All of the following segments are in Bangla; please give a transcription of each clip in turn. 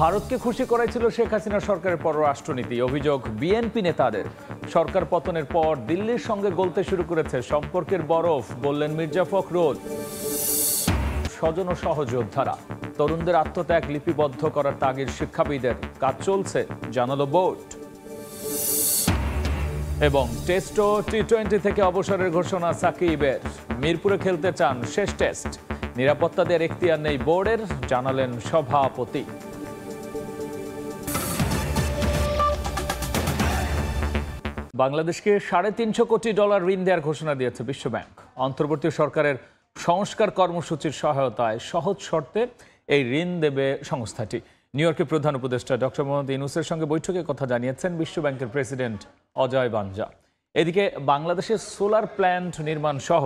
ভারতকে খুশি করাইছিল শেখ হাসিনা সরকারের পররাষ্ট্রনীতি অভিযোগ বিএনপি নেতাদের সরকার পতনের পর দিল্লির সঙ্গে গলতে শুরু করেছে সম্পর্কের বরফ বললেন মির্জা ফখরুল স্বজন ও সহযোদ্ধারা তরুণদের আত্মত্যাগ লিপিবদ্ধ করার তাগিদ শিক্ষাবিদের কাজ চলছে জানালো বোর্ড এবং টেস্ট ও টি টোয়েন্টি থেকে অবসরের ঘোষণা সাকিবের মিরপুরে খেলতে চান শেষ টেস্ট নিরাপত্তাদের এখতিয়ার নেই বোর্ডের জানালেন সভাপতি বাংলাদেশকে সাড়ে তিনশো কোটি ডলার ঋণ দেওয়ার ঘোষণা দিয়েছে বিশ্বব্যাংক অন্তর্বর্তী সরকারের সংস্কার কর্মসূচির সহায়তায় সহজ শর্তে এই ঋণ দেবে সংস্থাটি নিউ ইয়র্কের প্রধান উপদেষ্টা ডক্টর মোহাম্মদ ইনুসের সঙ্গে বৈঠকে কথা জানিয়েছেন বিশ্বব্যাংকের প্রেসিডেন্ট অজয় বাঞ্জা এদিকে বাংলাদেশের সোলার প্ল্যান্ট নির্মাণ সহ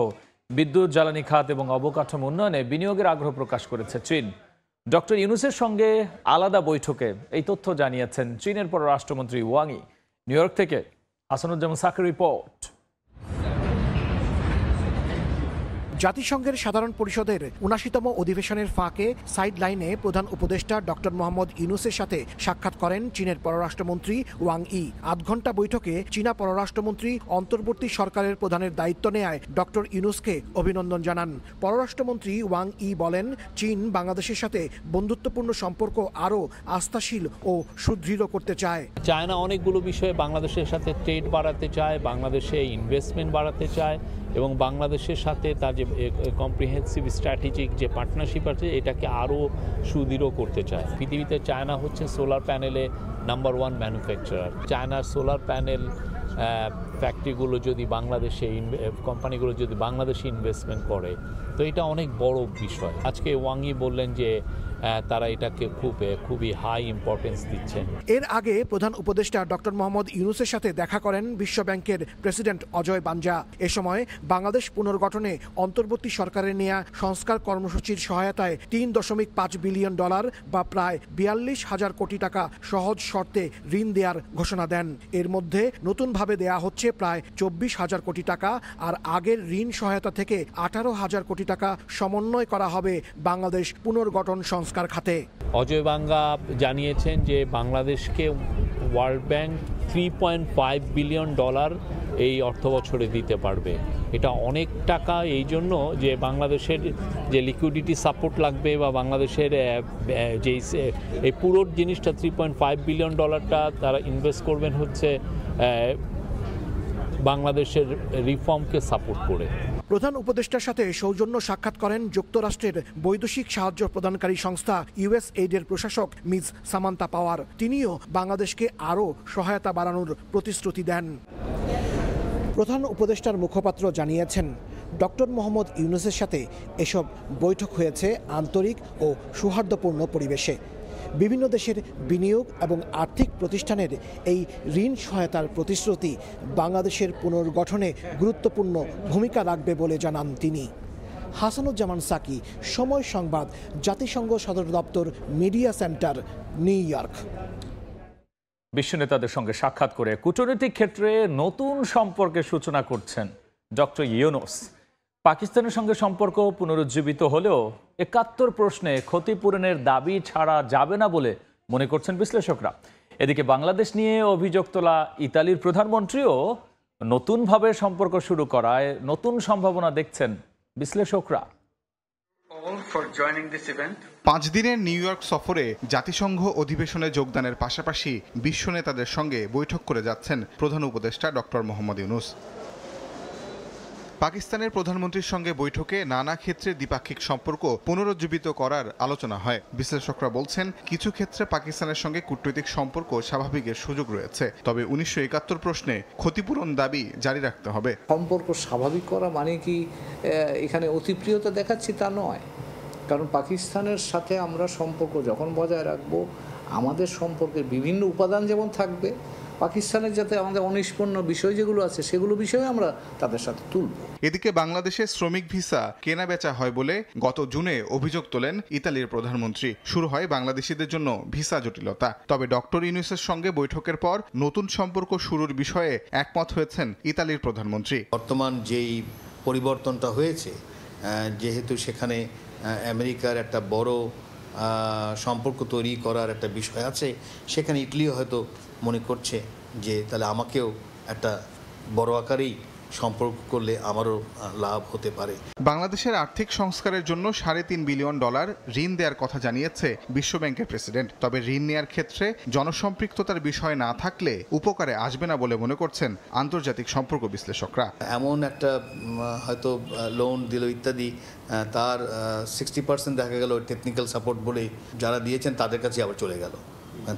বিদ্যুৎ জ্বালানি খাত এবং অবকাঠামো উন্নয়নে বিনিয়োগের আগ্রহ প্রকাশ করেছে চীন ডক্টর ইউনুসের সঙ্গে আলাদা বৈঠকে এই তথ্য জানিয়েছেন চীনের পররাষ্ট্রমন্ত্রী ওয়াংই নিউ ইয়র্ক থেকে হাসানুজ্জামান সাকির রিপোর্ট জাতিসংঘের সাধারণ পরিষদের উনাশিতম অধিবেশনের ফাঁকে সাইড লাইনে প্রধান উপদেষ্টা ডক্টর মোহাম্মদ ইউনুসের সাথে সাক্ষাৎ করেন চীনের পররাষ্ট্রমন্ত্রী ওয়াং ই আধ ঘন্টা বৈঠকে চীনা পররাষ্ট্রমন্ত্রী অন্তর্বর্তী সরকারের প্রধানের দায়িত্ব নেয় ডক্টর ইউনুসকে অভিনন্দন জানান পররাষ্ট্রমন্ত্রী ওয়াং ই বলেন চীন বাংলাদেশের সাথে বন্ধুত্বপূর্ণ সম্পর্ক আরও আস্থাশীল ও সুদৃঢ় করতে চায় চায়না অনেকগুলো বিষয়ে বাংলাদেশের সাথে ট্রেড বাড়াতে চায় বাংলাদেশে ইনভেস্টমেন্ট বাড়াতে চায় এবং বাংলাদেশের সাথে তার যে কম্প্রিহেন্সিভ স্ট্র্যাটেজিক যে পার্টনারশিপ আছে এটাকে আরও সুদৃঢ় করতে চায় পৃথিবীতে চায়না হচ্ছে সোলার প্যানেলে নাম্বার ওয়ান ম্যানুফ্যাকচারার চায়নার সোলার প্যানেল ফ্যাক্টরিগুলো যদি বাংলাদেশে কোম্পানিগুলো যদি বাংলাদেশে ইনভেস্টমেন্ট করে তো এটা অনেক বড় বিষয় আজকে ওয়াংই বললেন যে তারা এটাকে খুব খুবই হাই ইম্পর্টেন্স দিচ্ছেন এর আগে প্রধান উপদেষ্টা ডক্টর মোহাম্মদ ইউনুসের সাথে দেখা করেন বিশ্বব্যাংকের প্রেসিডেন্ট অজয় বাঞ্জা এ সময় বাংলাদেশ পুনর্গঠনে অন্তর্বর্তী সরকারের নেয়া সংস্কার কর্মসূচির সহায়তায় তিন দশমিক পাঁচ বিলিয়ন ডলার বা প্রায় বিয়াল্লিশ হাজার কোটি টাকা সহজ শর্তে ঋণ দেওয়ার ঘোষণা দেন এর মধ্যে নতুনভাবে দেয়া হচ্ছে প্রায় চব্বিশ হাজার কোটি টাকা আর আগের ঋণ সহায়তা থেকে আঠারো হাজার কোটি টাকা সমন্বয় করা হবে বাংলাদেশ পুনর্গঠন সংস্থা সংস্কার খাতে অজয় বাঙ্গা জানিয়েছেন যে বাংলাদেশকে World Bank three point five billion dollar এই অর্থ বছরে দিতে পারবে এটা অনেক টাকা এই জন্য যে বাংলাদেশের যে লিকুইডিটি সাপোর্ট লাগবে বা বাংলাদেশের যেই এই পুরো জিনিসটা থ্রি পয়েন্ট ফাইভ বিলিয়ন ডলারটা তারা ইনভেস্ট করবেন হচ্ছে বাংলাদেশের রিফর্মকে সাপোর্ট করে প্রধান উপদেষ্টার সাথে সৌজন্য সাক্ষাৎ করেন যুক্তরাষ্ট্রের বৈদেশিক সাহায্য প্রদানকারী সংস্থা ইউএস এইডের প্রশাসক মিস সামান্তা পাওয়ার তিনিও বাংলাদেশকে আরও সহায়তা বাড়ানোর প্রতিশ্রুতি দেন প্রধান উপদেষ্টার মুখপাত্র জানিয়েছেন ডক্টর মোহাম্মদ ইউনুসের সাথে এসব বৈঠক হয়েছে আন্তরিক ও সৌহার্দ্যপূর্ণ পরিবেশে বিভিন্ন দেশের বিনিয়োগ এবং আর্থিক প্রতিষ্ঠানের এই ঋণ সহায়তার প্রতিশ্রুতি বাংলাদেশের পুনর্গঠনে গুরুত্বপূর্ণ ভূমিকা রাখবে বলে জানান তিনি হাসানুজ্জামান সাকি সময় সংবাদ জাতিসংঘ সদর দপ্তর মিডিয়া সেন্টার নিউ ইয়র্ক বিশ্ব নেতাদের সঙ্গে সাক্ষাৎ করে কূটনৈতিক ক্ষেত্রে নতুন সম্পর্কের সূচনা করছেন ডক্টর ইউনুস পাকিস্তানের সঙ্গে সম্পর্ক পুনরুজ্জীবিত হলেও একাত্তর প্রশ্নে ক্ষতিপূরণের দাবি ছাড়া যাবে না বলে মনে করছেন বিশ্লেষকরা এদিকে বাংলাদেশ নিয়ে অভিযোগ তোলা ইতালির প্রধানমন্ত্রীও নতুনভাবে সম্পর্ক শুরু করায় নতুন সম্ভাবনা দেখছেন বিশ্লেষকরা পাঁচ দিনের নিউ ইয়র্ক সফরে জাতিসংঘ অধিবেশনে যোগদানের পাশাপাশি বিশ্ব নেতাদের সঙ্গে বৈঠক করে যাচ্ছেন প্রধান উপদেষ্টা ডক্টর মোহাম্মদ ইউনুস পাকিস্তানের প্রধানমন্ত্রীর সঙ্গে বৈঠকে নানা ক্ষেত্রে দ্বিপাক্ষিক সম্পর্ক পুনরুজ্জীবিত করার আলোচনা হয় বিশ্লেষকরা বলছেন কিছু ক্ষেত্রে পাকিস্তানের সঙ্গে কূটনৈতিক সম্পর্ক স্বাভাবিকের সুযোগ রয়েছে তবে উনিশশো একাত্তর প্রশ্নে ক্ষতিপূরণ দাবি জারি রাখতে হবে সম্পর্ক স্বাভাবিক করা মানে কি এখানে অতিপ্রিয়তা দেখাচ্ছি তা নয় কারণ পাকিস্তানের সাথে আমরা সম্পর্ক যখন বজায় রাখবো আমাদের সম্পর্কের বিভিন্ন উপাদান যেমন থাকবে পাকিস্তানের যাতে আমাদের অনিষ্পন্ন বিষয় যেগুলো আছে সেগুলো বিষয়ে আমরা তাদের সাথে তুলব এদিকে বাংলাদেশে শ্রমিক ভিসা কেনা বেচা হয় বলে গত জুনে অভিযোগ তোলেন ইতালির প্রধানমন্ত্রী শুরু হয় বাংলাদেশিদের জন্য ভিসা জটিলতা তবে ডক্টর ইউনুসের সঙ্গে বৈঠকের পর নতুন সম্পর্ক শুরুর বিষয়ে একমত হয়েছেন ইতালির প্রধানমন্ত্রী বর্তমান যেই পরিবর্তনটা হয়েছে যেহেতু সেখানে আমেরিকার একটা বড় সম্পর্ক তৈরি করার একটা বিষয় আছে সেখানে ইটলিও হয়তো মনে করছে যে তাহলে আমাকেও একটা বড় আকারেই সম্পর্ক করলে আমারও লাভ হতে পারে বাংলাদেশের আর্থিক সংস্কারের জন্য সাড়ে তিন বিলিয়ন ডলার ঋণ দেওয়ার কথা জানিয়েছে বিশ্বব্যাংকের প্রেসিডেন্ট তবে ঋণ নেয়ার ক্ষেত্রে জনসম্পৃক্ততার বিষয় না থাকলে উপকারে আসবে না বলে মনে করছেন আন্তর্জাতিক সম্পর্ক বিশ্লেষকরা এমন একটা হয়তো লোন দিল ইত্যাদি তার সিক্সটি পার্সেন্ট দেখা গেল টেকনিক্যাল সাপোর্ট বলে যারা দিয়েছেন তাদের কাছে আবার চলে গেল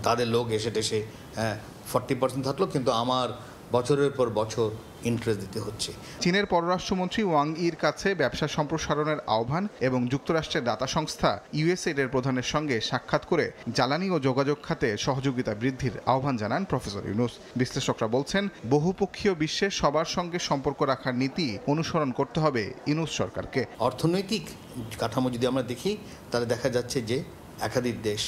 তাদের লোক এসে টেসে হ্যাঁ ফর্টি পার্সেন্ট থাকলো কিন্তু আমার বছরের পর বছর ইন্টারেস্ট দিতে হচ্ছে চীনের পররাষ্ট্রমন্ত্রী ওয়াং ইর কাছে ব্যবসা সম্প্রসারণের আহ্বান এবং যুক্তরাষ্ট্রের দাতা সংস্থা ইউএসএড এর প্রধানের সঙ্গে সাক্ষাৎ করে জ্বালানি ও যোগাযোগ খাতে সহযোগিতা বৃদ্ধির আহ্বান জানান প্রফেসর ইউনুস বিশ্লেষকরা বলছেন বহুপক্ষীয় বিশ্বে সবার সঙ্গে সম্পর্ক রাখার নীতি অনুসরণ করতে হবে ইউনুস সরকারকে অর্থনৈতিক কাঠামো যদি আমরা দেখি তাহলে দেখা যাচ্ছে যে একাধিক দেশ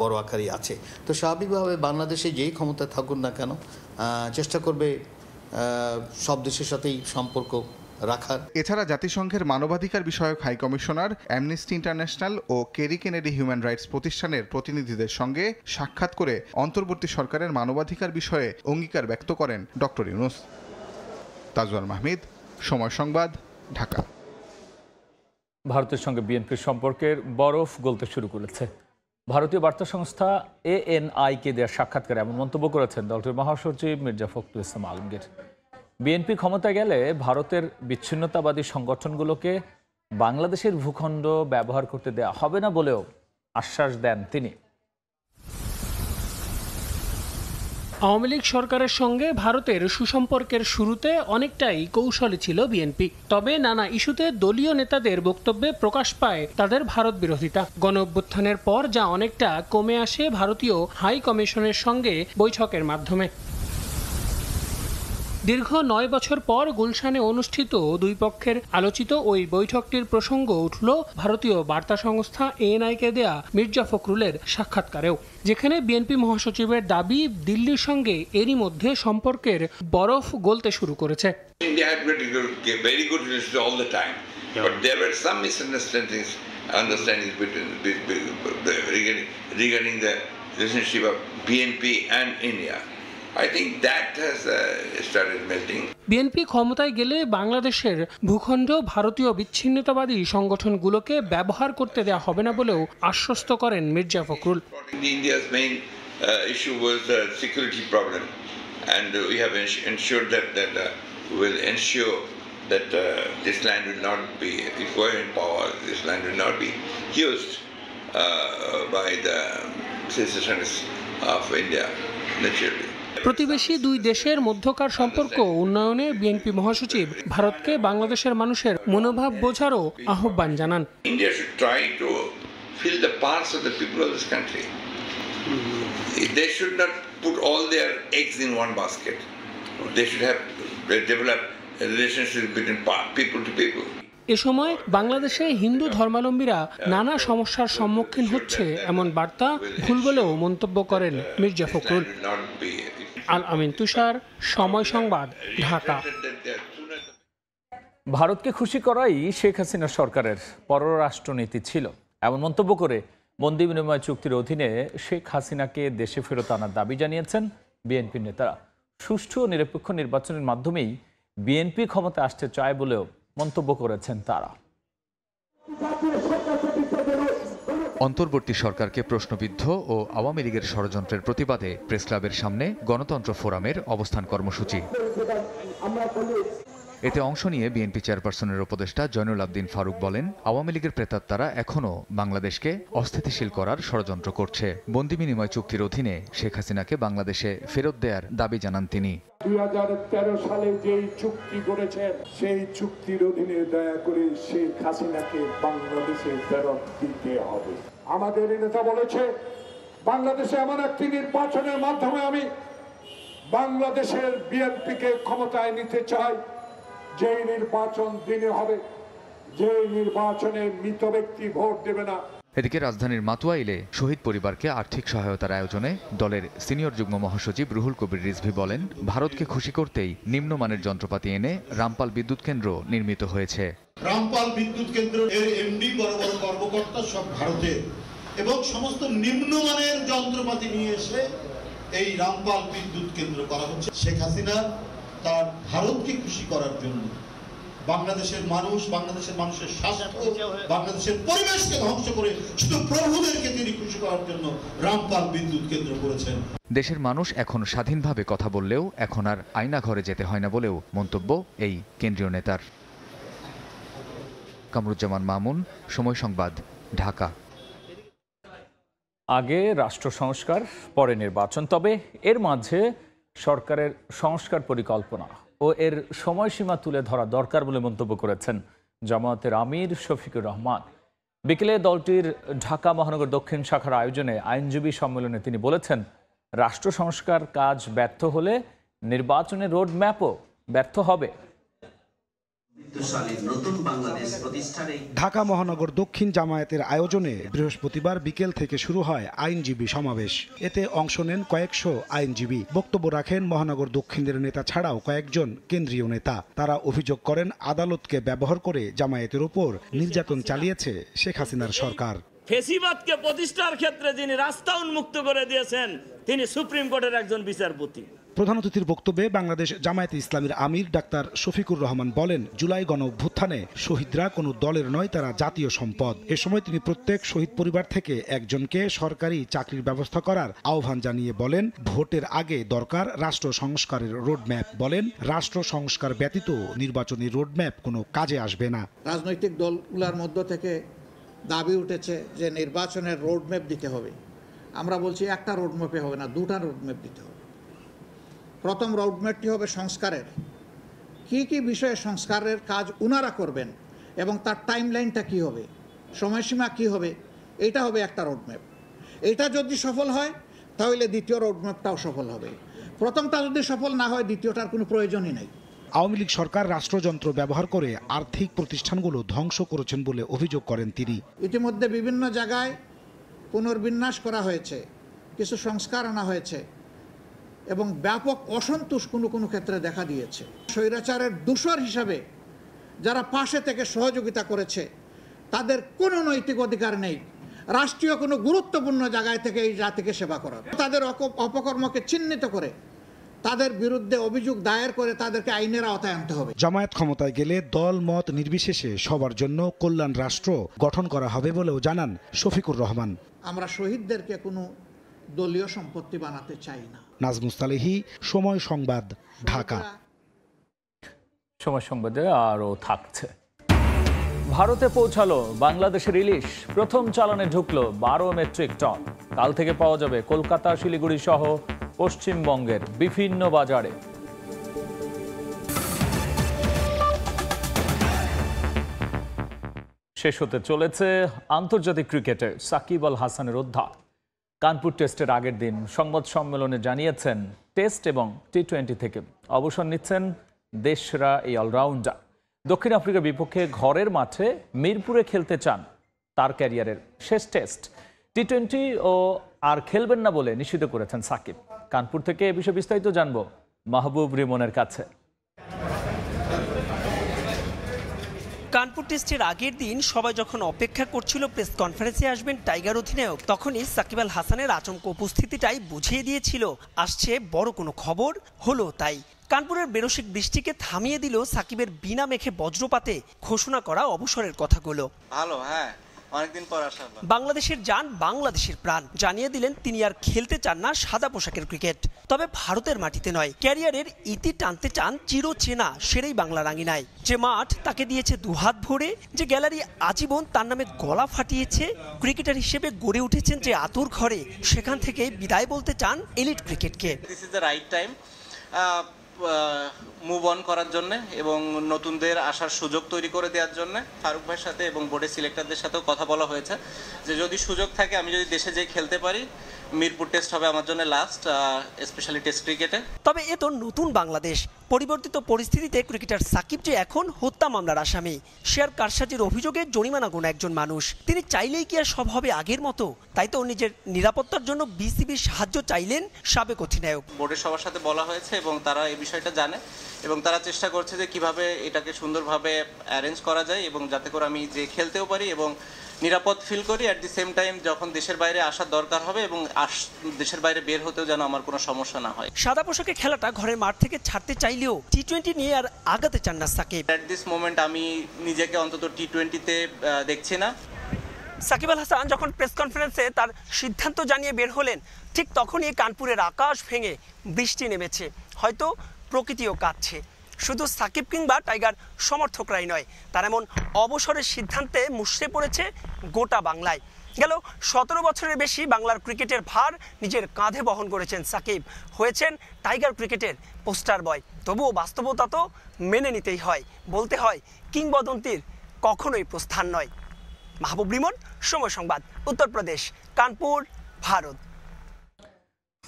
বড় আকারই আছে তো স্বাভাবিকভাবে বাংলাদেশে যেই ক্ষমতা থাকুন না কেন চেষ্টা করবে সব দেশের সাথেই সম্পর্ক রাখার এছাড়া জাতিসংঘের মানবাধিকার বিষয়ক হাই কমিশনার অ্যামনেস্টি ইন্টারন্যাশনাল ও কেরি কেনেডি হিউম্যান রাইটস প্রতিষ্ঠানের প্রতিনিধিদের সঙ্গে সাক্ষাৎ করে অন্তর্বর্তী সরকারের মানবাধিকার বিষয়ে অঙ্গীকার ব্যক্ত করেন ডক্টর ইউনুস তাজওয়াল মাহমিদ সময় সংবাদ ঢাকা ভারতের সঙ্গে বিএনপির সম্পর্কের বরফ গলতে শুরু করেছে ভারতীয় বার্তা সংস্থা এএনআইকে দেওয়া সাক্ষাৎকারে এমন মন্তব্য করেছেন দলটির মহাসচিব মির্জা ফখরুল ইসলাম আলমগীর বিএনপি ক্ষমতা গেলে ভারতের বিচ্ছিন্নতাবাদী সংগঠনগুলোকে বাংলাদেশের ভূখণ্ড ব্যবহার করতে দেয়া হবে না বলেও আশ্বাস দেন তিনি আওয়ামী লীগ সরকারের সঙ্গে ভারতের সুসম্পর্কের শুরুতে অনেকটাই কৌশলী ছিল বিএনপি তবে নানা ইস্যুতে দলীয় নেতাদের বক্তব্যে প্রকাশ পায় তাদের ভারত বিরোধিতা গণ অভ্যুত্থানের পর যা অনেকটা কমে আসে ভারতীয় হাই কমিশনের সঙ্গে বৈঠকের মাধ্যমে দীর্ঘ নয় বছর পর গুলশানে অনুষ্ঠিত দুই পক্ষের আলোচিত ওই বৈঠকটির প্রসঙ্গ উঠল ভারতীয় বার্তা সংস্থা এএনআইকে দেয়া মির্জা ফখরুলের সাক্ষাৎকারেও যেখানে বিএনপি মহাসচিবের দাবি দিল্লির সঙ্গে এরই মধ্যে সম্পর্কের বরফ গলতে শুরু করেছে relationship of BNP and India. BNP uh, ক্ষমতায় গেলে বাংলাদেশের ভূখণ্ড ভারতীয় বিচ্ছিন্নতাবাদী সংগঠনগুলোকে ব্যবহার করতে দেওয়া হবে না বলেও আশ্বস্ত করেন Mirza Fakhrul main issue problem have ensured that that uh, will ensure that uh, this not be power this not be used by the of India naturally প্রতিবেশী দুই দেশের মধ্যকার সম্পর্ক উন্নয়নে বিএনপি মহাসচিব ভারতকে বাংলাদেশের মানুষের মনোভাব বোঝারও আহ্বান জানান এ সময় বাংলাদেশে হিন্দু ধর্মাবলম্বীরা নানা সমস্যার সম্মুখীন হচ্ছে এমন বার্তা ভুল বলেও মন্তব্য করেন মির্জা ফখরুল আল আমিন তুষার সময় সংবাদ ঢাকা ভারতকে খুশি করাই শেখ হাসিনা সরকারের পররাষ্ট্রনীতি ছিল এমন মন্তব্য করে বন্দি বিনিময় চুক্তির অধীনে শেখ হাসিনাকে দেশে ফেরত আনার দাবি জানিয়েছেন বিএনপি নেতারা সুষ্ঠু ও নিরপেক্ষ নির্বাচনের মাধ্যমেই বিএনপি ক্ষমতা আসতে চায় বলেও মন্তব্য করেছেন তারা অন্তর্বর্তী সরকারকে প্রশ্নবিদ্ধ ও আওয়ামী লীগের ষড়যন্ত্রের প্রতিবাদে প্রেসক্লাবের সামনে গণতন্ত্র ফোরামের অবস্থান কর্মসূচি এতে অংশ নিয়ে বিএনপি চেয়ারপারসনের উপদেষ্টা জয়নুল আবদিন ফারুক বলেন আওয়ামী লীগের প্রেতাত্মারা এখনও বাংলাদেশকে অস্থিতিশীল করার ষড়যন্ত্র করছে বন্দি বিনিময় চুক্তির অধীনে শেখ হাসিনাকে বাংলাদেশে ফেরত দেয়ার দাবি জানান তিনি দুই সালে চুক্তি সেই চুক্তির অধীনে দয়া করে শেখ হাসিনাকে বাংলাদেশে ফেরত দিতে হবে আমাদের নেতা বলেছে বাংলাদেশে এমন একটি নির্বাচনের মাধ্যমে আমি বাংলাদেশের বিএনপিকে ক্ষমতায় নিতে চাই যে নির্বাচন দিনে হবে যে নির্বাচনে মৃত ব্যক্তি ভোট দেবে না এদিকে রাজধানীর মাতুয়াইলে শহীদ পরিবারকে আর্থিক সহায়তার আয়োজনে দলের সিনিয়র যুগ্ম মহাসচিব রুহুল কবির রিজভি বলেন ভারতকে খুশি করতেই নিম্নমানের যন্ত্রপাতি এনে রামপাল বিদ্যুৎ কেন্দ্র নির্মিত হয়েছে রামপাল বিদ্যুৎ কেন্দ্র এর এমডি বড় বড় কর্মকর্তা সব ভারতে এবং সমস্ত নিম্নমানের যন্ত্রপাতি নিয়ে এসে এই রামপাল বিদ্যুৎ কেন্দ্র করা হচ্ছে শেখ হাসিনা তার ভারতকে খুশি করার জন্য বাংলাদেশের মানুষ বাংলাদেশের মানুষের স্বাস্থ্য বাংলাদেশের পরিবেশকে ধ্বংস করে শুধু প্রভুদেরকে তিনি খুশি করার জন্য রামপাল বিদ্যুৎ কেন্দ্র করেছেন দেশের মানুষ এখন স্বাধীনভাবে কথা বললেও এখন আর আয়না ঘরে যেতে হয় না বলেও মন্তব্য এই কেন্দ্রীয় নেতার কামরুজ্জামান মামুন সময় সংবাদ ঢাকা আগে রাষ্ট্র সংস্কার পরে নির্বাচন তবে এর মাঝে সরকারের সংস্কার পরিকল্পনা ও এর সময়সীমা তুলে ধরা দরকার বলে মন্তব্য করেছেন জামায়াতের আমির শফিকুর রহমান বিকেলে দলটির ঢাকা মহানগর দক্ষিণ শাখার আয়োজনে আইনজীবী সম্মেলনে তিনি বলেছেন রাষ্ট্র সংস্কার কাজ ব্যর্থ হলে নির্বাচনের রোডম্যাপও ব্যর্থ হবে ঢাকা মহানগর দক্ষিণ জামায়াতের আয়োজনে বৃহস্পতিবার বিকেল থেকে শুরু হয় আইনজীবী সমাবেশ এতে অংশ নেন কয়েকশো আইনজীবী বক্তব্য রাখেন মহানগর দক্ষিণের নেতা ছাড়াও কয়েকজন কেন্দ্রীয় নেতা তারা অভিযোগ করেন আদালতকে ব্যবহার করে জামায়াতের ওপর নির্যাতন চালিয়েছে শেখ হাসিনার সরকার প্রতিষ্ঠার ক্ষেত্রে যিনি রাস্তা উন্মুক্ত করে দিয়েছেন তিনি সুপ্রিম কোর্টের একজন বিচারপতি প্রধান অতিথির বক্তব্যে বাংলাদেশ জামায়াতে ইসলামীর আমির ডাক্তার শফিকুর রহমান বলেন জুলাই গণ অভ্যুত্থানে শহীদরা কোনো দলের নয় তারা জাতীয় সম্পদ এ সময় তিনি প্রত্যেক শহীদ পরিবার থেকে একজনকে সরকারি চাকরির ব্যবস্থা করার আহ্বান জানিয়ে বলেন ভোটের আগে দরকার রাষ্ট্র সংস্কারের রোডম্যাপ বলেন রাষ্ট্র সংস্কার ব্যতীত নির্বাচনী রোডম্যাপ কোনো কাজে আসবে না রাজনৈতিক দলগুলোর মধ্য থেকে দাবি উঠেছে যে নির্বাচনের রোডম্যাপ দিতে হবে আমরা বলছি একটা রোডম্যাপে হবে না দুটা রোডম্যাপ দিতে হবে প্রথম রোডম্যাপটি হবে সংস্কারের কি কি বিষয়ে সংস্কারের কাজ উনারা করবেন এবং তার টাইম লাইনটা কী হবে সময়সীমা কি হবে এটা হবে একটা রোডম্যাপ এটা যদি সফল হয় তাহলে দ্বিতীয় রোডম্যাপটাও সফল হবে প্রথমটা যদি সফল না হয় দ্বিতীয়টার কোনো প্রয়োজনই নাই আওয়ামী লীগ সরকার রাষ্ট্রযন্ত্র ব্যবহার করে আর্থিক প্রতিষ্ঠানগুলো ধ্বংস করেছেন বলে অভিযোগ করেন তিনি ইতিমধ্যে বিভিন্ন জায়গায় পুনর্বিন্যাস করা হয়েছে কিছু সংস্কার আনা হয়েছে এবং ব্যাপক অসন্তোষ কোনো কোনো ক্ষেত্রে দেখা দিয়েছে স্বৈরাচারের দূষর হিসাবে যারা পাশে থেকে সহযোগিতা করেছে তাদের কোনো নৈতিক অধিকার নেই রাষ্ট্রীয় কোনো গুরুত্বপূর্ণ জায়গায় থেকে এই জাতিকে সেবা করার তাদের অপকর্মকে চিহ্নিত করে তাদের বিরুদ্ধে অভিযোগ দায়ের করে তাদেরকে আইনের আওতায় আনতে হবে জামায়াত ক্ষমতায় গেলে দল মত নির্বিশেষে সবার জন্য কল্যাণ রাষ্ট্র গঠন করা হবে বলেও জানান শফিকুর রহমান আমরা শহীদদেরকে কোনো দলীয় সম্পত্তি বানাতে চাই না নাজমুস্তালেহি সময় সংবাদ ঢাকা সময় সংবাদে আরও থাকছে ভারতে পৌঁছালো বাংলাদেশের ইলিশ প্রথম চালানে ঢুকলো বারো মেট্রিক টন কাল থেকে পাওয়া যাবে কলকাতা শিলিগুড়ি সহ পশ্চিমবঙ্গের বিভিন্ন বাজারে শেষ হতে চলেছে আন্তর্জাতিক ক্রিকেটে সাকিব আল হাসানের অধ্যায় কানপুর টেস্টের আগের দিন সংবাদ সম্মেলনে জানিয়েছেন টেস্ট এবং টি টোয়েন্টি থেকে অবসর নিচ্ছেন দেশরা এই অলরাউন্ডার দক্ষিণ আফ্রিকার বিপক্ষে ঘরের মাঠে মিরপুরে খেলতে চান তার ক্যারিয়ারের শেষ টেস্ট টি টোয়েন্টি ও আর খেলবেন না বলে নিষিদ্ধ করেছেন সাকিব কানপুর থেকে এ বিষয়ে বিস্তারিত জানব মাহবুব রিমনের কাছে কানপুর টেস্টের আগের দিন সবাই যখন অপেক্ষা করছিল প্রেস কনফারেন্সে আসবেন টাইগার অধিনায়ক তখনই সাকিব আল হাসানের আচমক উপস্থিতিটাই বুঝিয়ে দিয়েছিল আসছে বড় কোনো খবর হলো তাই কানপুরের বেরসিক বৃষ্টিকে থামিয়ে দিল সাকিবের বিনা মেখে বজ্রপাতে ঘোষণা করা অবসরের কথাগুলো ভালো হ্যাঁ বাংলাদেশের যান বাংলাদেশের প্রাণ জানিয়ে দিলেন তিনি আর খেলতে চান না সাদা পোশাকের ক্রিকেট তবে ভারতের মাটিতে নয় ক্যারিয়ারের ইতি টানতে চান চির চেনা সেরেই বাংলা রাঙিনায় যে মাঠ তাকে দিয়েছে দুহাত ভরে যে গ্যালারি আজীবন তার নামে গলা ফাটিয়েছে ক্রিকেটার হিসেবে গড়ে উঠেছেন যে আতুর ঘরে সেখান থেকে বিদায় বলতে চান এলিট ক্রিকেটকে this is the right time move on করার জন্য এবং নতুনদের আসার সুযোগ তৈরি করে দেওয়ার জন্য ফারুক ভাইয়ের সাথে এবং বোর্ডের সিলেক্টরদের সাথেও কথা বলা হয়েছে যে যদি সুযোগ থাকে আমি যদি দেশে যেয়ে খেলতে পারি মিরপুর টেস্ট হবে আমার জন্য লাস্ট স্পেশালি টেস্ট ক্রিকেটে তবে এ তো নতুন বাংলাদেশ পরিবর্তিত পরিস্থিতিতে ক্রিকেটার সাকিব যে এখন হত্যা মামলার আসামি শেয়ার কারসাজির অভিযোগে জরিমানা গোনা একজন মানুষ তিনি চাইলেই কি আর সব হবে আগের মতো তাই তো নিজের নিরাপত্তার জন্য বিসিবির সাহায্য চাইলেন সাবেক অধিনায়ক বোর্ডের সবার সাথে বলা হয়েছে এবং তারা এই বিষয়টা জানে এবং তারা চেষ্টা করছে যে কিভাবে এটাকে সুন্দরভাবে অ্যারেঞ্জ করা যায় এবং যাতে করে আমি যে খেলতেও পারি এবং নিরাপদ ফিল করি অ্যাট দি সেম টাইম যখন দেশের বাইরে আসার দরকার হবে এবং দেশের বাইরে বের হতেও যেন আমার কোনো সমস্যা না হয় সাদা পোশাকে খেলাটা ঘরের মাঠ থেকে ছাড়তে চাইলেও টি টোয়েন্টি নিয়ে আর আগাতে চান না সাকিব অ্যাট দিস মোমেন্ট আমি নিজেকে অন্তত টি টোয়েন্টিতে দেখছি না সাকিব আল হাসান যখন প্রেস কনফারেন্সে তার সিদ্ধান্ত জানিয়ে বের হলেন ঠিক তখনই কানপুরের আকাশ ভেঙে বৃষ্টি নেমেছে হয়তো প্রকৃতিও কাঁদছে শুধু সাকিব কিংবা টাইগার সমর্থকরাই নয় তার এমন অবসরের সিদ্ধান্তে মুষড়ে পড়েছে গোটা বাংলায় গেল সতেরো বছরের বেশি বাংলার ক্রিকেটের ভার নিজের কাঁধে বহন করেছেন সাকিব হয়েছেন টাইগার ক্রিকেটের পোস্টার বয় তবুও বাস্তবতা তো মেনে নিতেই হয় বলতে হয় কিংবদন্তির কখনোই প্রস্থান নয় মাহবুব রিমন সময় সংবাদ উত্তরপ্রদেশ কানপুর ভারত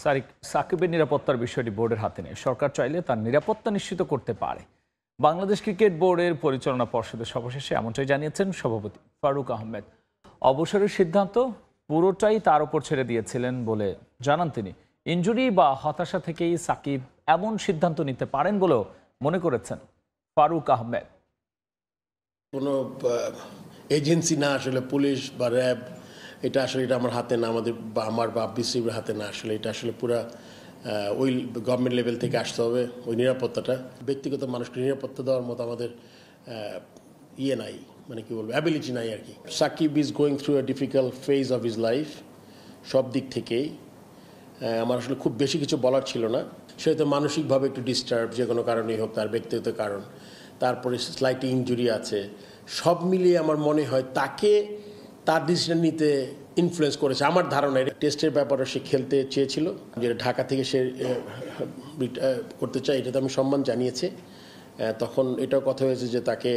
সারিক সাকিবের নিরাপত্তার বিষয়টি বোর্ডের হাতে নেই সরকার চাইলে তার নিরাপত্তা নিশ্চিত করতে পারে বাংলাদেশ ক্রিকেট বোর্ডের পরিচালনা পর্ষদের সর্বশেষে এমনটাই জানিয়েছেন সভাপতি ফারুক আহমেদ অবসরের সিদ্ধান্ত পুরোটাই তার উপর ছেড়ে দিয়েছিলেন বলে জানান তিনি ইঞ্জুরি বা হতাশা থেকেই সাকিব এমন সিদ্ধান্ত নিতে পারেন বলেও মনে করেছেন ফারুক আহমেদ কোনো এজেন্সি না আসলে পুলিশ বা র্যাব এটা আসলে এটা আমার হাতে না আমাদের বা আমার বা বিসিবির হাতে না আসলে এটা আসলে পুরা ওই গভর্নমেন্ট লেভেল থেকে আসতে হবে ওই নিরাপত্তাটা ব্যক্তিগত মানুষকে নিরাপত্তা দেওয়ার মতো আমাদের ইয়ে নাই মানে কি বলবো অ্যাবিলিটি নাই আর কি Shakib is going through a difficult phase of his life সব দিক থেকেই আমার আসলে খুব বেশি কিছু বলার ছিল না সে হয়তো মানসিকভাবে একটু ডিস্টার্ব যে কোনো কারণেই হোক তার ব্যক্তিগত কারণ তারপরে স্লাইট ইঞ্জুরি আছে সব মিলিয়ে আমার মনে হয় তাকে তার ডিসিশন নিতে ইনফ্লুয়েস করেছে আমার ধারণা টেস্টের ব্যাপারে সে খেলতে চেয়েছিল যেটা ঢাকা থেকে সে করতে চায় এটা তো আমি সম্মান জানিয়েছি তখন এটাও কথা হয়েছে যে তাকে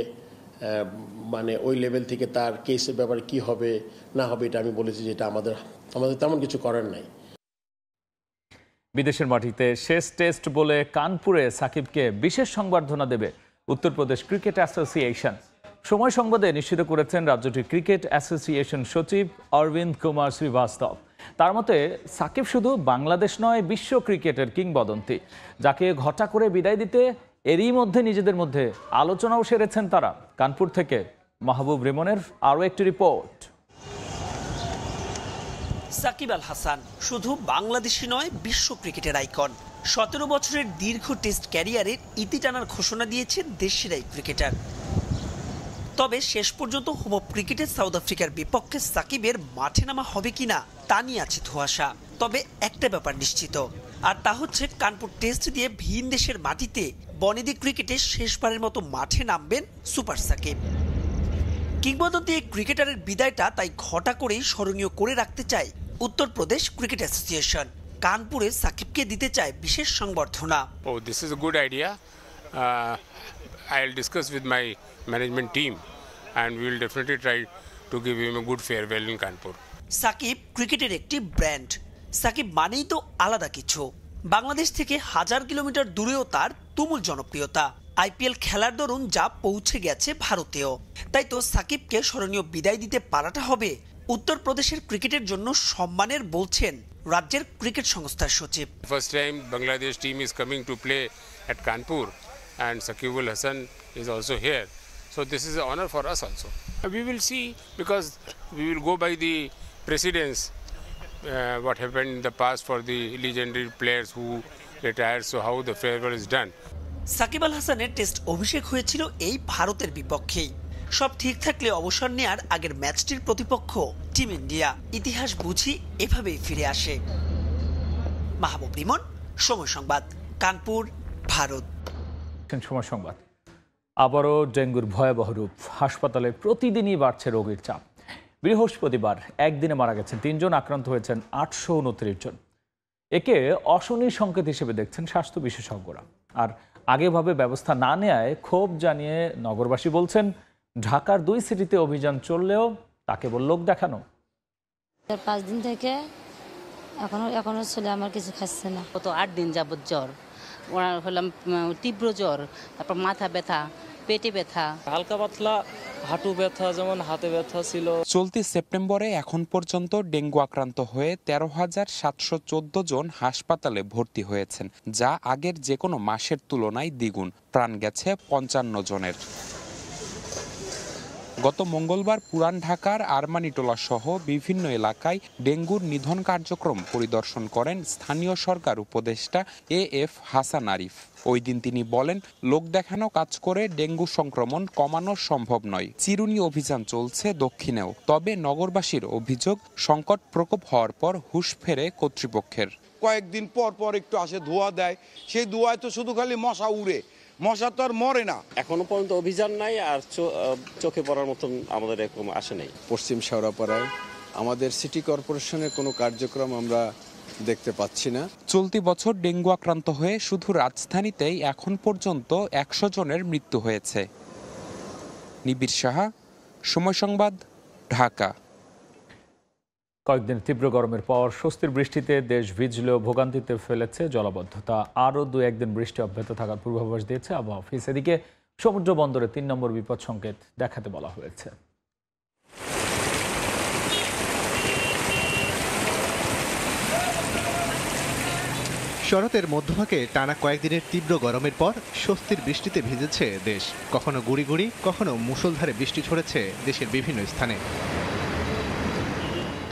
মানে ওই লেভেল থেকে তার কেসের ব্যাপারে কি হবে না হবে এটা আমি বলেছি যে এটা আমাদের আমাদের তেমন কিছু করার নাই বিদেশের মাটিতে শেষ টেস্ট বলে কানপুরে সাকিবকে বিশেষ সংবর্ধনা দেবে উত্তরপ্রদেশ ক্রিকেট অ্যাসোসিয়েশন সময় সংবাদে নিশ্চিত করেছেন রাজ্যটির ক্রিকেট অ্যাসোসিয়েশন সচিব অরবিন্দ কুমার শ্রীবাস্তব তার মতে সাকিব শুধু বাংলাদেশ নয় বিশ্ব ক্রিকেটের কিংবদন্তি যাকে ঘটা করে বিদায় দিতে এরই মধ্যে নিজেদের মধ্যে আলোচনাও সেরেছেন তারা কানপুর থেকে মাহবুব রেমনের আরও একটি রিপোর্ট সাকিব আল হাসান শুধু বাংলাদেশি নয় বিশ্ব ক্রিকেটের আইকন সতেরো বছরের দীর্ঘ টেস্ট ক্যারিয়ারের ইতি টানার ঘোষণা দিয়েছে দেশের এই ক্রিকেটার তবে শেষ পর্যন্ত হোম ক্রিকেটে সাউথ আফ্রিকার বিপক্ষে সাকিবের মাঠে নামা হবে কিনা তা নিয়ে আছে ধোয়াশা তবে একটা ব্যাপার নিশ্চিত আর তা হচ্ছে কানপুর টেস্ট দিয়ে ভিন দেশের মাটিতে বনেদি ক্রিকেটে শেষবারের মতো মাঠে নামবেন সুপার সাকিব কিংবদন্তি এই ক্রিকেটারের বিদায়টা তাই ঘটা করেই স্মরণীয় করে রাখতে চায় উত্তরপ্রদেশ ক্রিকেট অ্যাসোসিয়েশন কানপুরে সাকিবকে দিতে চায় বিশেষ সংবর্ধনা ও this is good idea I'll discuss with my management team and we will definitely try to give him a good farewell in Kanpur. Shakib ক্রিকেটের একটি ব্র্যান্ড সাকিব মানেই তো আলাদা কিছু বাংলাদেশ থেকে হাজার কিলোমিটার দূরেও তার তুমুল জনপ্রিয়তা আইপিএল খেলার দরুন যা পৌঁছে গেছে ভারতেও তাই তো সাকিবকে স্মরণীয় বিদায় দিতে পারাটা হবে উত্তরপ্রদেশের ক্রিকেটের জন্য সম্মানের বলছেন রাজ্যের ক্রিকেট সংস্থার সচিব first time Bangladesh team is coming to play at Kanpur and Sakibul Hassan is also here. So this is an honor for us also. We will see because we will go by the precedence uh, what happened in the past for the legendary players who retired, so how the farewell is done. Shakib Al হাসানের টেস্ট অভিষেক হয়েছিল এই ভারতের বিপক্ষেই সব ঠিক থাকলে অবসর নেয়ার আগের ম্যাচটির প্রতিপক্ষ টিম ইন্ডিয়া ইতিহাস বুঝি এভাবেই ফিরে আসে মাহবুব রিমন সময় সংবাদ কানপুর ভারত সময় সংবাদ আবারও ডেঙ্গুর ভয়াবহ রূপ হাসপাতালে প্রতিদিনই বাড়ছে রোগীর চাপ বৃহস্পতিবার একদিনে মারা গেছেন তিনজন আক্রান্ত হয়েছেন আটশো উনত্রিশ জন একে অশনি সংকেত হিসেবে দেখছেন স্বাস্থ্য বিশেষজ্ঞরা আর আগেভাবে ব্যবস্থা না নেয় ক্ষোভ জানিয়ে নগরবাসী বলছেন ঢাকার দুই সিটিতে অভিযান চললেও তা কেবল লোক দেখানো পাঁচ দিন থেকে এখনো এখনো ছেলে আমার কিছু খাচ্ছে না কত আট দিন যাবত জ্বর ওনার হলাম তীব্র জ্বর তারপর মাথা ব্যথা পেটে ব্যথা হালকা পাতলা হাঁটু ব্যথা যেমন হাতে ব্যথা ছিল চলতি সেপ্টেম্বরে এখন পর্যন্ত ডেঙ্গু আক্রান্ত হয়ে তেরো হাজার সাতশো চোদ্দ জন হাসপাতালে ভর্তি হয়েছেন যা আগের যে কোনো মাসের তুলনায় দ্বিগুণ প্রাণ গেছে পঞ্চান্ন জনের গত মঙ্গলবার পুরান ঢাকার আরমানিটোলা সহ বিভিন্ন এলাকায় ডেঙ্গুর নিধন কার্যক্রম পরিদর্শন করেন স্থানীয় সরকার উপদেষ্টা এ এফ হাসান আরিফ ওই দিন তিনি বলেন লোক দেখানো কাজ করে ডেঙ্গু সংক্রমণ কমানো সম্ভব নয় চিরুনি অভিযান চলছে দক্ষিণেও তবে নগরবাসীর অভিযোগ সংকট প্রকোপ হওয়ার পর হুশ ফেরে কর্তৃপক্ষের কয়েকদিন পর পর একটু আসে ধোয়া দেয় সেই ধোয়ায় তো শুধু খালি মশা উড়ে মশা তো আর মরে না এখনো পর্যন্ত অভিযান নাই আর চোখে পড়ার মতন আমাদের এরকম আসে নাই পশ্চিম শেওড়াপাড়ায় আমাদের সিটি কর্পোরেশনের কোনো কার্যক্রম আমরা দেখতে পাচ্ছি না চলতি বছর ডেঙ্গু আক্রান্ত হয়ে শুধু রাজধানীতেই এখন পর্যন্ত একশো জনের মৃত্যু হয়েছে নিবিড় সাহা সময় সংবাদ ঢাকা কয়েকদিন তীব্র গরমের পর স্বস্তির বৃষ্টিতে দেশ ভিজলেও ভোগান্তিতে ফেলেছে জলাবদ্ধতা আরও দু একদিন বৃষ্টি অব্যাহত থাকার পূর্বাভাস দিয়েছে আবহাওয়া অফিস এদিকে সমুদ্র বন্দরে তিন নম্বর বিপদ সংকেত দেখাতে বলা হয়েছে শরতের মধ্যভাগে টানা কয়েকদিনের তীব্র গরমের পর স্বস্তির বৃষ্টিতে ভিজেছে দেশ কখনো গুড়ি গুড়ি কখনো মুসলধারে বৃষ্টি ছড়েছে দেশের বিভিন্ন স্থানে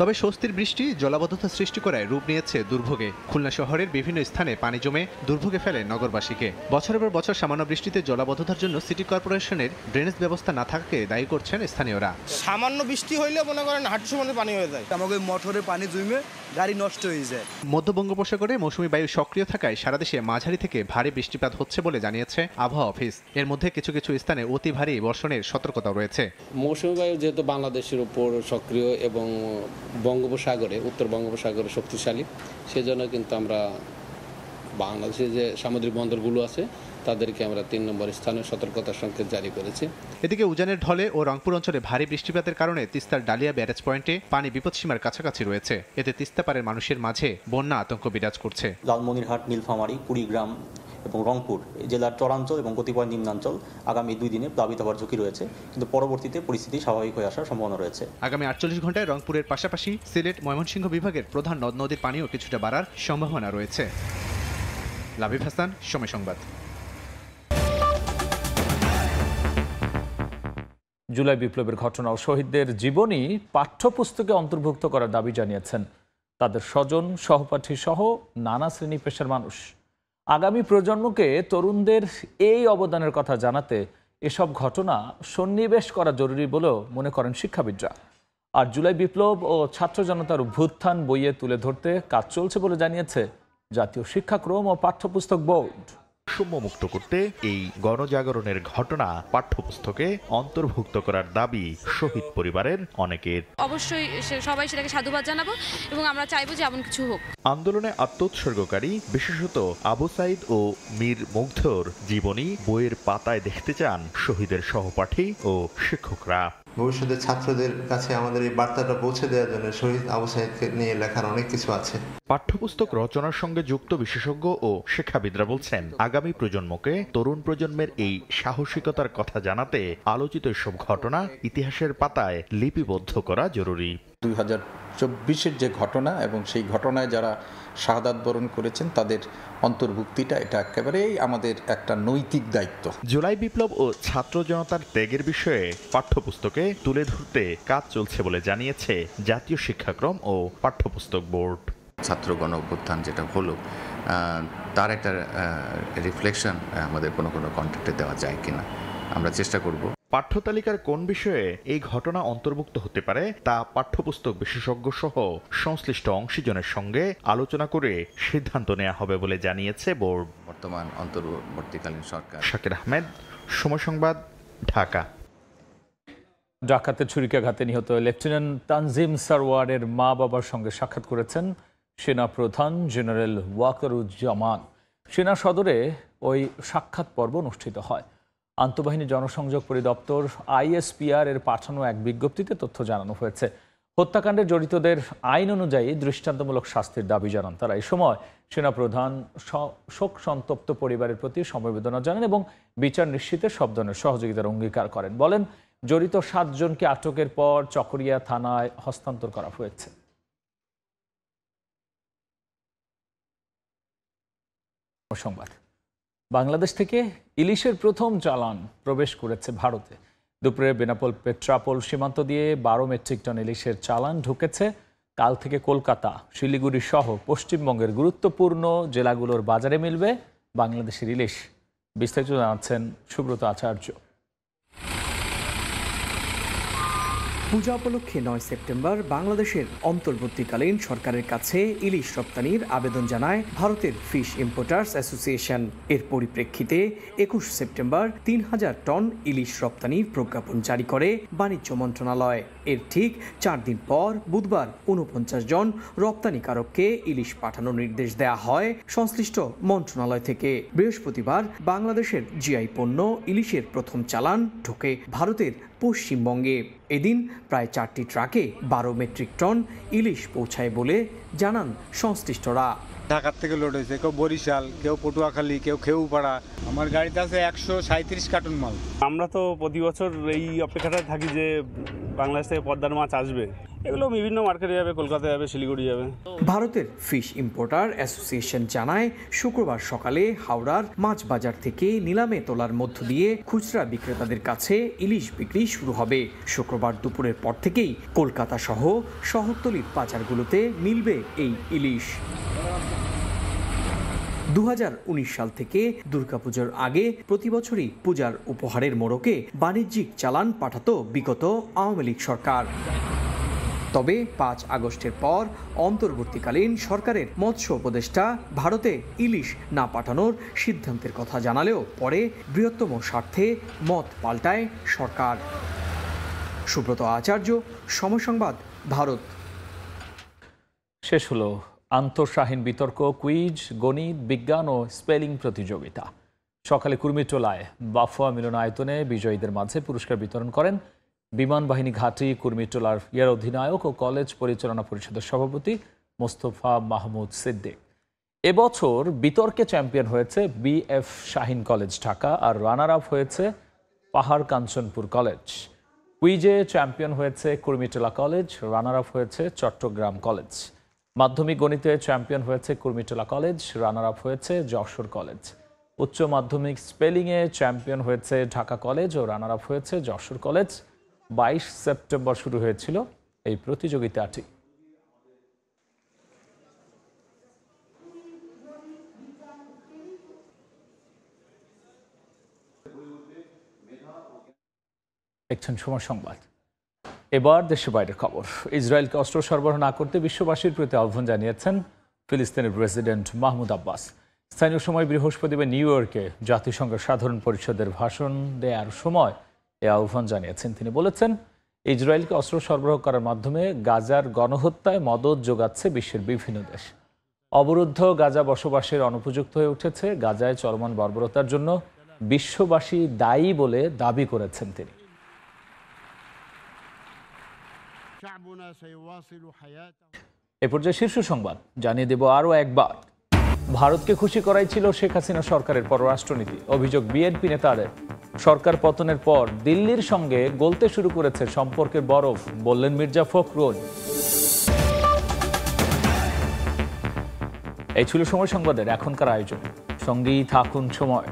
তবে স্বস্তির বৃষ্টি জলাবদ্ধতা সৃষ্টি করায় রূপ নিয়েছে দুর্ভোগে খুলনা শহরের বিভিন্ন স্থানে পানি জমে দুর্ভোগে ফেলে নগরবাসীকে বছরের পর বছর সামান্য বৃষ্টিতে জলাবদ্ধতার জন্য সিটি কর্পোরেশনের ড্রেনেজ ব্যবস্থা না থাকাকে দায়ী করছেন স্থানীয়রা সামান্য বৃষ্টি হইলে মনে করেন হাঁটু সমানে পানি হয়ে যায় আমাকে মোটরে পানি জমে গাড়ি নষ্ট হয়ে যায় মধ্য বঙ্গোপসাগরে মৌসুমী বায়ু সক্রিয় থাকায় সারা দেশে মাঝারি থেকে ভারী বৃষ্টিপাত হচ্ছে বলে জানিয়েছে আবহাওয়া অফিস এর মধ্যে কিছু কিছু স্থানে অতি ভারী বর্ষণের সতর্কতা রয়েছে মৌসুমী বায়ু যেহেতু বাংলাদেশের উপর সক্রিয় এবং বঙ্গোপসাগরে উত্তর বঙ্গোপসাগরে শক্তিশালী সেজন্য কিন্তু আমরা বাংলাদেশে যে সামুদ্রিক বন্দরগুলো আছে তাদেরকে আমরা তিন নম্বর স্থানে সতর্কতার সংকেত জারি করেছি এদিকে উজানের ঢলে ও রংপুর অঞ্চলে ভারী বৃষ্টিপাতের কারণে তিস্তার ডালিয়া ব্যারেজ পয়েন্টে পানি বিপদসীমার কাছাকাছি রয়েছে এতে তিস্তা তিস্তাপাড়ের মানুষের মাঝে বন্যা আতঙ্ক বিরাজ করছে লালমনিরহাট নীলফামারী কুড়িগ্রাম এবং রংপুর জেলার চরাঞ্চল এবং কতিপয় নিম্নাঞ্চল আগামী দুই দিনে প্লাবিত হওয়ার ঝুঁকি রয়েছে কিন্তু পরবর্তীতে পরিস্থিতি স্বাভাবিক হয়ে আসার সম্ভাবনা রয়েছে আগামী আটচল্লিশ ঘন্টায় রংপুরের পাশাপাশি সিলেট ময়মনসিংহ বিভাগের প্রধান নদ নদীর পানিও কিছুটা বাড়ার সম্ভাবনা রয়েছে লাভিব হাসান সময় সংবাদ জুলাই বিপ্লবের ঘটনা ও শহীদদের জীবনী পাঠ্যপুস্তকে অন্তর্ভুক্ত করার দাবি জানিয়েছেন তাদের স্বজন সহপাঠী সহ নানা শ্রেণী পেশার মানুষ আগামী প্রজন্মকে তরুণদের এই অবদানের কথা জানাতে এসব ঘটনা সন্নিবেশ করা জরুরি বলেও মনে করেন শিক্ষাবিদরা আর জুলাই বিপ্লব ও ছাত্র জনতার অভ্যুত্থান বইয়ে তুলে ধরতে কাজ চলছে বলে জানিয়েছে জাতীয় শিক্ষাক্রম ও পাঠ্যপুস্তক বোর্ড বৈষম্যমুক্ত করতে এই গণজাগরণের ঘটনা পাঠ্যপুস্তকে অন্তর্ভুক্ত করার দাবি শহীদ পরিবারের অনেকের অবশ্যই সবাই সেটাকে সাধুবাদ জানাবো এবং আমরা চাইবো যে এমন কিছু হোক আন্দোলনে আত্মোৎসর্গকারী বিশেষত আবু সাইদ ও মীর মুগ্ধর জীবনী বইয়ের পাতায় দেখতে চান শহীদের সহপাঠী ও শিক্ষকরা ভবিষ্যতে ছাত্রদের কাছে আমাদের এই বার্তাটা পৌঁছে দেওয়ার জন্য শহীদ আবু সাহেবকে নিয়ে লেখার অনেক কিছু আছে পাঠ্যপুস্তক রচনার সঙ্গে যুক্ত বিশেষজ্ঞ ও শিক্ষাবিদরা বলছেন আগামী প্রজন্মকে তরুণ প্রজন্মের এই সাহসিকতার কথা জানাতে আলোচিত সব ঘটনা ইতিহাসের পাতায় লিপিবদ্ধ করা জরুরি দুই চব্বিশের যে ঘটনা এবং সেই ঘটনায় যারা শাহাদ বরণ করেছেন তাদের অন্তর্ভুক্তিটা এটা একেবারেই আমাদের একটা নৈতিক দায়িত্ব জুলাই বিপ্লব ও ছাত্র জনতার ত্যাগের বিষয়ে পাঠ্যপুস্তকে তুলে ধরতে কাজ চলছে বলে জানিয়েছে জাতীয় শিক্ষাক্রম ও পাঠ্যপুস্তক বোর্ড ছাত্র গণ অভ্যুত্থান যেটা হলো তার একটা রিফ্লেকশন আমাদের কোনো কোনো কন্ট্যাক্টে দেওয়া যায় কিনা আমরা চেষ্টা করব পাঠ্যতালিকার কোন বিষয়ে এই ঘটনা অন্তর্ভুক্ত হতে পারে তা পাঠ্যপুস্তক বিশেষজ্ঞ সহ সংশ্লিষ্ট অংশীজনের সঙ্গে আলোচনা করে সিদ্ধান্ত নেওয়া হবে বলে জানিয়েছে বোর্ড বর্তমান অন্তর্বর্তীকালীন সরকার শাকির আহমেদ সময় সংবাদ ঢাকা ডাকাতে ছুরিকাঘাতে নিহত লেফটেন্যান্ট তানজিম সারওয়ারের মা বাবার সঙ্গে সাক্ষাৎ করেছেন সেনা প্রধান জেনারেল ওয়াকারুজ্জামান সেনা সদরে ওই সাক্ষাৎ পর্ব অনুষ্ঠিত হয় আন্তঃবাহিনী জনসংযোগ পরিদপ্তর আইএসপিআর এর পাঠানো এক বিজ্ঞপ্তিতে তথ্য জানানো হয়েছে হত্যাকাণ্ডে জড়িতদের আইন অনুযায়ী দৃষ্টান্তমূলক শাস্তির দাবি জানান তারা এই সময় সেনাপ্রধান শোক সন্তপ্ত পরিবারের প্রতি সমবেদনা জানান এবং বিচার নিশ্চিতের সব ধরনের সহযোগিতার অঙ্গীকার করেন বলেন জড়িত সাতজনকে আটকের পর চকরিয়া থানায় হস্তান্তর করা হয়েছে সংবাদ বাংলাদেশ থেকে ইলিশের প্রথম চালান প্রবেশ করেছে ভারতে দুপুরে বেনাপোল পেট্রাপোল সীমান্ত দিয়ে বারো মেট্রিক টন ইলিশের চালান ঢুকেছে কাল থেকে কলকাতা শিলিগুড়ি সহ পশ্চিমবঙ্গের গুরুত্বপূর্ণ জেলাগুলোর বাজারে মিলবে বাংলাদেশের ইলিশ বিস্তারিত জানাচ্ছেন সুব্রত আচার্য পূজা উপলক্ষে নয় সেপ্টেম্বর বাংলাদেশের অন্তর্বর্তীকালীন সরকারের কাছে ইলিশ রপ্তানির আবেদন জানায় ভারতের ফিশ ইম্পোর্টার্স অ্যাসোসিয়েশন এর পরিপ্রেক্ষিতে একুশ সেপ্টেম্বর তিন হাজার টন ইলিশ রপ্তানির প্রজ্ঞাপন জারি করে বাণিজ্য মন্ত্রণালয় এর ঠিক চার দিন পর বুধবার উনপঞ্চাশ জন রপ্তানিকারককে ইলিশ পাঠানোর নির্দেশ দেয়া হয় সংশ্লিষ্ট মন্ত্রণালয় থেকে বৃহস্পতিবার বাংলাদেশের জিআই পণ্য ইলিশের প্রথম চালান ঢোকে ভারতের পশ্চিমবঙ্গে এদিন প্রায় চারটি ট্রাকে বারো মেট্রিক টন ইলিশ পৌঁছায় বলে জানান সংশ্লিষ্টরা ঢাকার থেকে লোড হয়েছে কেউ বরিশাল কেউ পটুয়াখালী কেউ খেউপাড়া আমার গাড়িতে আছে একশো সাঁত্রিশ কার্টুন মাল আমরা তো প্রতি বছর এই অপেক্ষাটা থাকি যে বাংলাদেশ থেকে পদ্মার মাছ আসবে এগুলো বিভিন্ন মার্কেটে যাবে কলকাতায় যাবে শিলিগুড়ি যাবে ভারতের ফিশ ইম্পোর্টার অ্যাসোসিয়েশন জানায় শুক্রবার সকালে হাওড়ার মাছ বাজার থেকে নিলামে তোলার মধ্য দিয়ে খুচরা বিক্রেতাদের কাছে ইলিশ বিক্রি শুরু হবে শুক্রবার দুপুরের পর থেকেই কলকাতা সহ শহরতলির বাজারগুলোতে মিলবে এই ইলিশ দু সাল থেকে দুর্গাপুজোর আগে প্রতি বছরই পূজার উপহারের মোড়কে বাণিজ্যিক চালান পাঠাতো বিগত আওয়ামী লীগ সরকার তবে পাঁচ আগস্টের পর অন্তর্বর্তীকালীন সরকারের মৎস্য উপদেষ্টা ভারতে ইলিশ না পাঠানোর সিদ্ধান্তের কথা জানালেও পরে বৃহত্তম স্বার্থে মত পাল্টায় সরকার সুব্রত আচার্য সমসংবাদ ভারত শেষ হলো আন্তঃশাহীন বিতর্ক কুইজ গণিত বিজ্ঞান ও স্পেলিং প্রতিযোগিতা সকালে কুর্মিটোলায় বাফুয়া আয়তনে বিজয়ীদের মাঝে পুরস্কার বিতরণ করেন বিমান বাহিনী ঘাঁটি কুর্মিটোলার ইয়ার অধিনায়ক ও কলেজ পরিচালনা পরিষদের সভাপতি মোস্তফা মাহমুদ সিদ্দিক এবছর বিতর্কে চ্যাম্পিয়ন হয়েছে বিএফ শাহিন কলেজ ঢাকা আর রানার আপ হয়েছে পাহাড় কাঞ্চনপুর কলেজ কুইজে চ্যাম্পিয়ন হয়েছে কুর্মিটোলা কলেজ রানার আপ হয়েছে চট্টগ্রাম কলেজ মাধ্যমিক গণিতে চ্যাম্পিয়ন হয়েছে কুর্মিটোলা কলেজ রানার আপ হয়েছে যশোর কলেজ উচ্চ মাধ্যমিক স্পেলিংয়ে চ্যাম্পিয়ন হয়েছে ঢাকা কলেজ ও রানার আপ হয়েছে যশোর কলেজ বাইশ সেপ্টেম্বর শুরু হয়েছিল এই প্রতিযোগিতাটি দেখছেন সময় সংবাদ এবার দেশের বাইরের খবর ইসরায়েলকে অস্ত্র সরবরাহ না করতে বিশ্ববাসীর প্রতি আহ্বান জানিয়েছেন ফিলিস্তিনের প্রেসিডেন্ট মাহমুদ আব্বাস স্থানীয় সময় বৃহস্পতিবার নিউ ইয়র্কে জাতিসংঘের সাধারণ পরিষদের ভাষণ দেওয়ার সময় এ আহ্বান জানিয়েছেন তিনি বলেছেন ইসরায়েলকে অস্ত্র সরবরাহ করার মাধ্যমে গাজার গণহত্যায় মদত যোগাচ্ছে বিশ্বের বিভিন্ন দেশ অবরুদ্ধ গাজা বসবাসের অনুপযুক্ত হয়ে উঠেছে গাজায় চলমান বর্বরতার জন্য বিশ্ববাসী দায়ী বলে দাবি করেছেন তিনি এ পর্যায়ে শীর্ষ সংবাদ জানিয়ে দেব আরও একবার ভারতকে খুশি করাই ছিল শেখ হাসিনা সরকারের পররাষ্ট্রনীতি অভিযোগ বিএনপি নেতাদের সরকার পতনের পর দিল্লির সঙ্গে গলতে শুরু করেছে সম্পর্কের বরফ বললেন মির্জা ফখরুল এই ছিল সময় সংবাদের এখনকার আয়োজন সঙ্গেই থাকুন সময়